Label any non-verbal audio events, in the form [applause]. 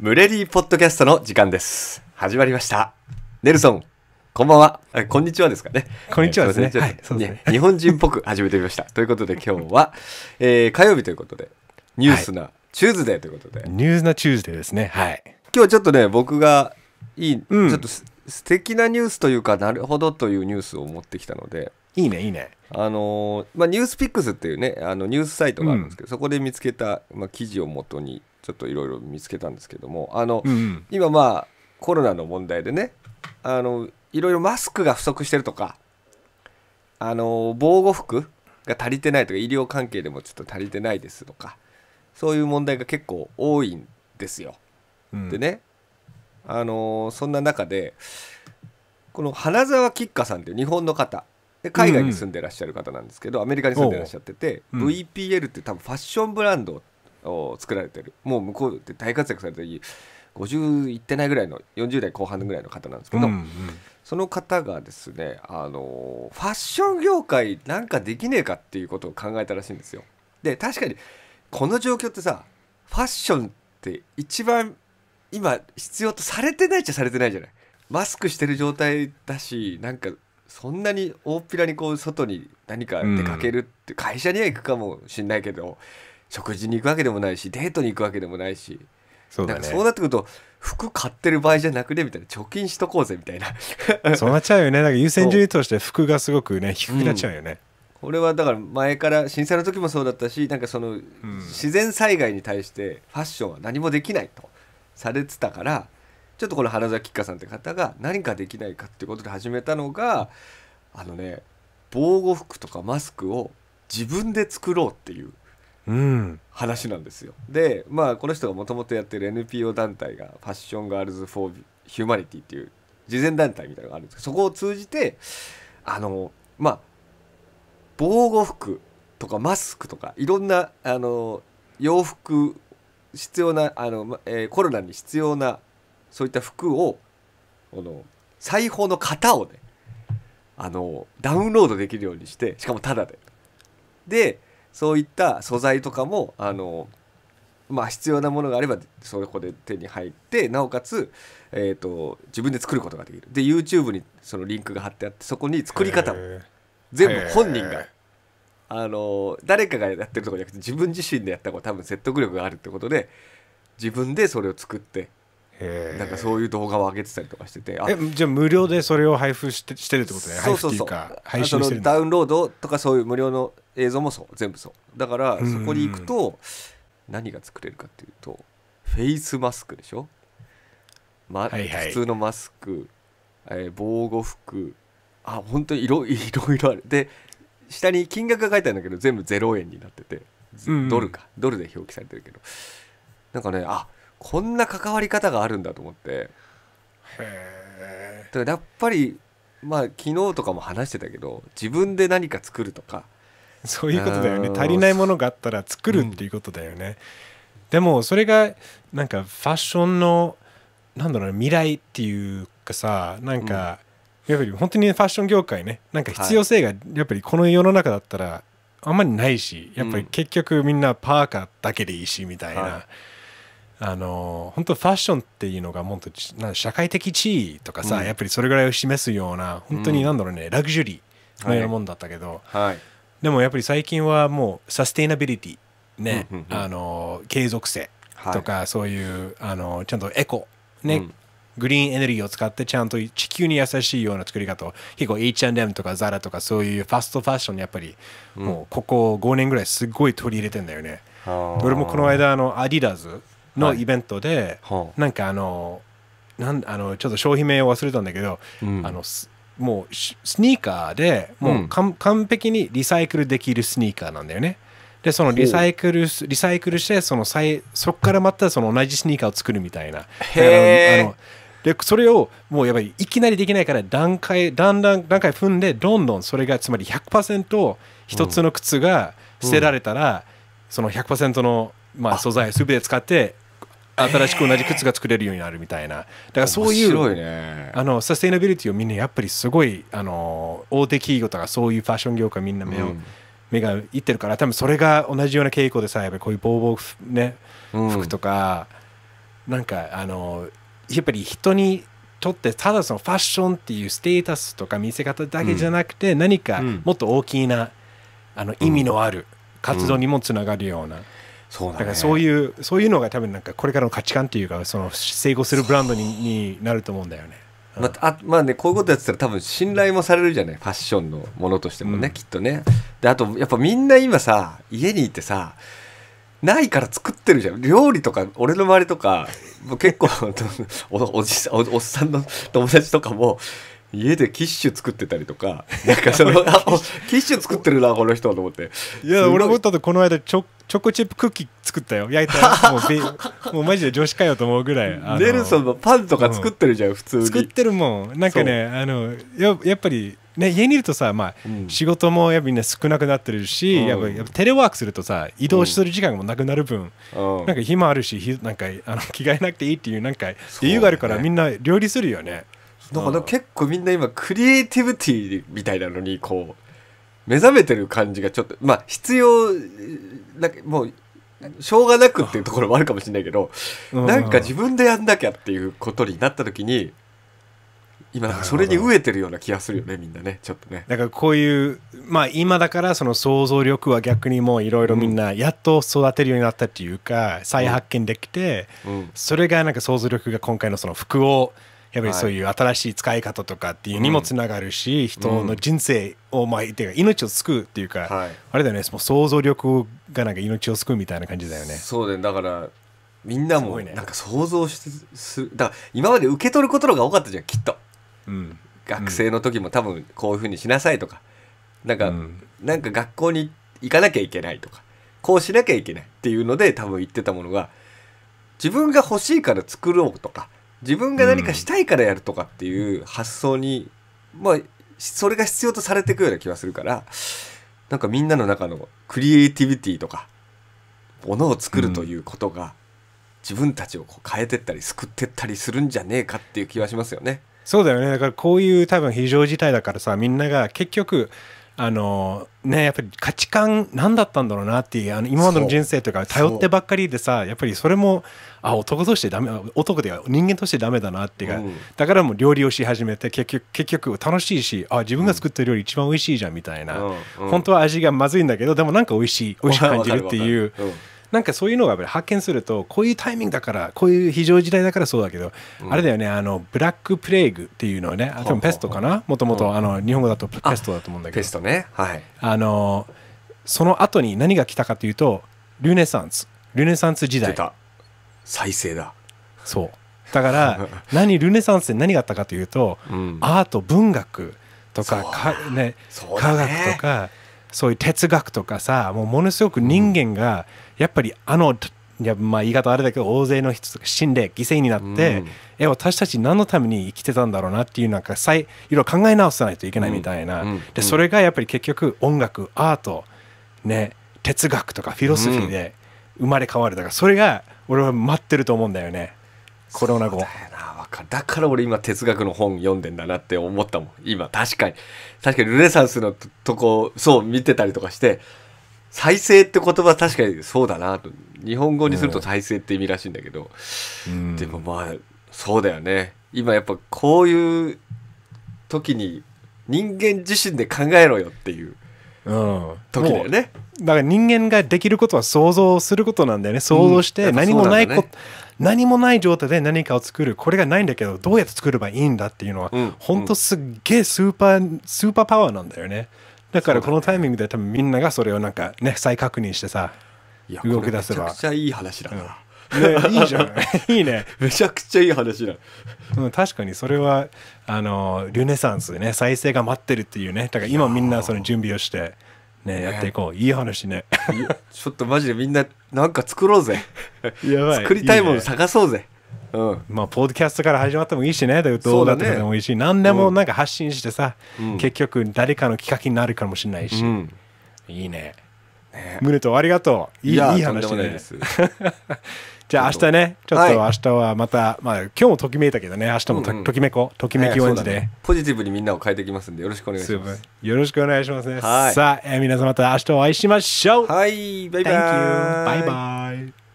ムレリーポッドキャストの時間です。始まりました。ネルソン、こんばんは。こんにちはですかね。こんにちはですね。日本人っぽく始めてみました。ということで今日は、えー、火曜日ということで、ニュースな、チューズデーということで。ニュースなチューズデーですね。はい。今日ちょっとね、僕がいい、うん、ちょっと素敵なニュースというか、なるほどというニュースを持ってきたので、いいね、いいね。あのー、まあ、ニュースピックスっていうね、あのニュースサイトがあるんですけど、うん、そこで見つけた、まあ、記事をもとに、ちょっといろいろ見つけたんですけどもあの、うん、今まあコロナの問題でねあのいろいろマスクが不足してるとかあの防護服が足りてないとか医療関係でもちょっと足りてないですとかそういう問題が結構多いんですよ。うん、でねあのそんな中でこの花澤吉花さんっていう日本の方で海外に住んでらっしゃる方なんですけど、うん、アメリカに住んでらっしゃってて、VPL って多分ファッションブランドを作られてるもう向こうで大活躍されてる50いってないぐらいの40代後半ぐらいの方なんですけど、うんうん、その方がですねあのファッション業界なんかできねえかっていうことを考えたらしいんですよ。で確かにこの状況ってさファッションって一番今必要とされてないっちゃされてないじゃない。マスクしてる状態だしなんかそんなに大っぴらにこう外に何か出かけるって、会社には行くかもしんないけど食事に行くわけでもないしデートに行くわけでもないしそうだ、ね、そうなってくると服買ってる場合じゃなくねみたいな貯金しとこうぜみたいなそうなっちゃうよねなんか優先順位として服がすごくね低くなっちゃうよね、うん、俺はだから前から震災の時もそうだったしなんかその、自然災害に対してファッションは何もできないとされてたからちょっとこの花咲一家さんって方が何かできないかっていうことで始めたのがあのね防護服とかマスクを自分で作ろうっていう話なんですよ。うん、でまあこの人がもともとやってる NPO 団体がファッションガールズ・フォー・ヒューマニティっていう慈善団体みたいなのがあるんですけどそこを通じてあのまあ防護服とかマスクとかいろんなあの洋服必要なあの、えー、コロナに必要なそういった服をこの裁縫の型をねあのダウンロードできるようにしてしかもタダで。でそういった素材とかもあのまあ、必要なものがあればそこで手に入ってなおかつ、えーと、自分で作ることができるで YouTube にそのリンクが貼ってあってそこに作り方も全部本人があの誰かがやってるとかじゃなくて自分自身でやった方が多分説得力があるってことで自分でそれを作ってなんかそういう動画を上げてたりとかしててえじゃあ無料でそれを配布してしてるってことねそうそうそう配信してるダウンロードとかそういう無料の映像もそう全部そうだからそこに行くと何が作れるかっていうとフェイスマスクでしょ、まはいはい、普通のマスク、えー、防護服あ本当にいろ [laughs] いろいろあるで下に金額が書いてあるんだけど全部0円になってて、うんうん、ドルかドルで表記されてるけどなんかねあこんな関わり方があるんだと思ってだかやっぱりまあ昨日とかも話してたけど自分で何か作るとかそういうことだよね足りないものがあったら作るっていうことだよね、うん、でもそれがなんかファッションのなんだろう未来っていうかさなんか、うん、やっぱり本当にファッション業界ねなんか必要性がやっぱりこの世の中だったらあんまりないしやっぱり結局みんなパーカーだけでいいしみたいな、はいあの本当ファッションっていうのがもっとな社会的地位とかさ、うん、やっぱりそれぐらいを示すような本当になんだろうね、うん、ラグジュリーのようなもんだったけど、はい、でもやっぱり最近はもうサステイナビリティね、うんうんうん、あの継続性とか、そういうあのちゃんとエコね、うん、グリーンエネルギーを使ってちゃんと地球に優しいような作り方結構 H&M とか ZARA とかそういうファストファッションにやっぱりもうここ5年ぐらいすごい取り入れてんだよね。俺もこの間あのアディダーズのイベントで、はい、なんかあのなんあのちょっと商品名を忘れたんだけど、うん、あのもうスニーカーでもううん、完璧にリサイクルできるスニーカーなんだよね。でそのリサイクルリサイクルしてそのいそこからまたその同じスニーカーを作るみたいな。へでそれをもうやっぱりいきなりできないから段階だんだん段階踏んでどんどんそれがつまり100%一つの靴が捨てられたら、うん、その100%のまあ素材すべて使って新しく同じ靴が作れるようになるみたいなだからそういう、ね、あのサステイナビリティをみんなやっぱりすごいあの大手企業とかそういうファッション業界みんな目を、うん、目がいってるから多分それが同じような傾向でさやっぱりこういうボーボーね、服とか、なんかあのやっぱり人にとってただそのファッションっていうステータスとか見せ方だけじゃなくて、何かもっと大きな、あの意味のある活動にもつながるような。うんそうだ,、ね、だからそういうそういうのが多分なんかこれからの価値観というかその成功するブランドにになると思うんだよね。うん、まあ、あまあねこういうことやってたら多分信頼もされるじゃないファッションのものとしてもね、うん、きっとねであとやっぱみんな今さ家にいてさないから作ってるじゃん料理とか俺の周りとか結構おおじさんおっさんの [laughs] 友達とかも家でキッシュ作ってたりとかなんかそのキッシュ作ってるなこの人と思っていや俺思ったとこの間ちょチョコチップクッキー作ったよ焼いたもう [laughs] もうマジで女子かよと思うぐらいネルソンのパンとか作ってるじゃん、うん、普通に作ってるもんなんかねあのややっぱりね、家にいるとさ、まあ、うん、仕事もやっぱみんな少なくなってるし、うん、やっぱやっぱテレワークするとさ移動する時間もなくなる分、うん、なんか暇あるしなんかあの着替えなくていいっていうなんか理由があるから、ね、みんな料理するよね。だから結構みんな今クリエイティビティみたいなのにこう目覚めてる感じがちょっとまあ必要なんかもうしょうがなくっていうところもあるかもしれないけど、うん、なんか自分でやんなきゃっていうことになった時に今それに飢えてるような気がするよねみんなねちょっとねだからこういうまあ今だからその想像力は逆にもういろいろみんなやっと育てるようになったっていうか、うん、再発見できて、うん、それがなんか想像力が今回のその服をやっぱりそういう新しい使い方とかっていうにもつながるし、人の人生をまあてか命を救うっていうか、はい、あれだよねその想像力がなんか命を救うみたいな感じだよね。そうだだからみんなもなんか想像してす、だから今まで受け取ることのが多かったじゃんきっと、うん、学生の時も多分こういうふうにしなさいとかなんか、うん、なんか学校に行かなきゃいけないとかこうしなきゃいけないっていうので多分言ってたものが自分が欲しいから作ろうとか自分が何かしたいからやるとかっていう発想に、うん、まあそれが必要とされていくような気がするからなんかみんなの中のクリエイティビティとかものを作るということが、自分たちをこう変えてったり救ってったりするんじゃねえかっていう気はしますよね。そうだよねだからこういう多分非常事態だからさみんなが結局あのねやっぱり価値観何だったんだろうなっていうあの今までの人生とか頼ってばっかりでさやっぱりそれもあ男としてダメ男では人間としてダメだなっていうか、うん、だからもう料理をし始めて結局結局楽しいしあ自分が作った料理一番美味しいじゃんみたいな、うん、本当は味がまずいんだけどでもなんか美味しい美味しく感じるっていう。なんかそういうのが発見するとこういうタイミングだからこういう非常事態だからそうだけど、あれだよねあのブラックプレーグっていうのはねでもペストかなもともと日本語だとペストだと思うんだけどペストねはいあのその後に何が来たかというとルネサンスルネサンス時代再生だそうだから [laughs] 何ルネサンスで何があったかというと、アート文学とかね、科学とかそういう哲学とかさもうものすごく人間がやっぱりあの、いやまあ言い方あれだけど大勢の人とか死んで犠牲になって、え私たち何のために生きてたんだろうなっていうなんかさいろいろ考え直さないといけないみたいな、でそれがやっぱり結局音楽アートね哲学とかフィロソフィーで生まれ変わるだからそれが俺は待ってると思うんだよね、コロナ後。か。だから俺今哲学の本読んでんだなって思ったもん。今、確かに。確かにルネサンスのとこ、そう見てたりとかして、再生って言葉確かにそうだなと。日本語にすると再生って意味らしいんだけど。でもまあ、そうだよね。今やっぱこういう時に人間自身で考えろよっていう。うん、時だよねだから人間ができることは想像することなんだよね想像して何もないこ、うん何もない状態で何かを作るこれがないんだけどどうやって作ればいいんだっていうのは、うん、本当すっげえスーパースーパーパワーなんだよねだからこのタイミングで多分みんながそれをなんかね再確認してさ動き出せばめちゃくちゃいい話だな、うん、ね、いいじゃん [laughs] いいねめちゃくちゃいい話だ、うん、確かにそれはあのルネサンスでね再生が待ってるっていうねだから今みんなその準備をしてねやっていこういい話ねちょっとマジでみんななんか作ろうぜ [laughs] やばい作りたいもの探そうぜ、ね、うん、まあポッドキャストから始まってもいいしね動画とかでもいいし、ね、何でもなんか発信してさ、うん、結局誰かのきっかけになるかもしれないし、うん、いいねね宗とありがとういいいい話ねいです [laughs] じゃあ明日ね、ちょっと明日はまた、まあ今日もときめいたけどね、明日もと,、ときめこ、ときめきオンジで、ポジティブにみんなを変えていきますんで、よろしくお願いします。よろしくお願いしますね。さあ、えー、皆さんまた明日お会いしましょう。はい、バイバイ。バイバイ。